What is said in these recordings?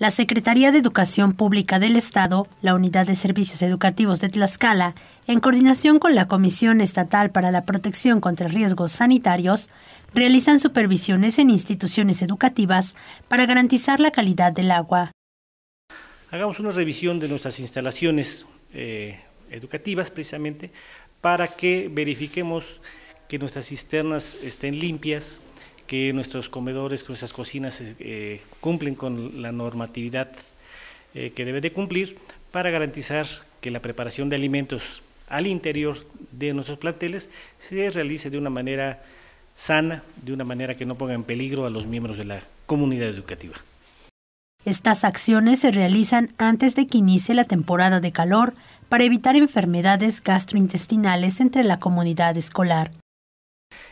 La Secretaría de Educación Pública del Estado, la Unidad de Servicios Educativos de Tlaxcala, en coordinación con la Comisión Estatal para la Protección contra Riesgos Sanitarios, realizan supervisiones en instituciones educativas para garantizar la calidad del agua. Hagamos una revisión de nuestras instalaciones eh, educativas precisamente para que verifiquemos que nuestras cisternas estén limpias, que nuestros comedores, que nuestras cocinas eh, cumplen con la normatividad eh, que debe de cumplir para garantizar que la preparación de alimentos al interior de nuestros planteles se realice de una manera sana, de una manera que no ponga en peligro a los miembros de la comunidad educativa. Estas acciones se realizan antes de que inicie la temporada de calor para evitar enfermedades gastrointestinales entre la comunidad escolar.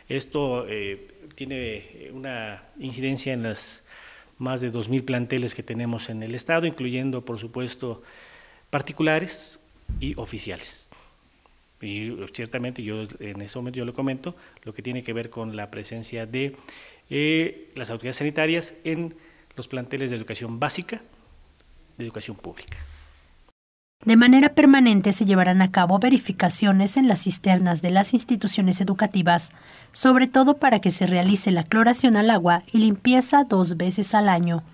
Esto eh, tiene eh, una incidencia en las más de 2.000 planteles que tenemos en el Estado, incluyendo, por supuesto, particulares y oficiales. Y ciertamente yo en ese momento yo lo comento, lo que tiene que ver con la presencia de eh, las autoridades sanitarias en los planteles de educación básica, de educación pública. De manera permanente se llevarán a cabo verificaciones en las cisternas de las instituciones educativas, sobre todo para que se realice la cloración al agua y limpieza dos veces al año.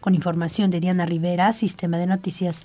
Con información de Diana Rivera, Sistema de Noticias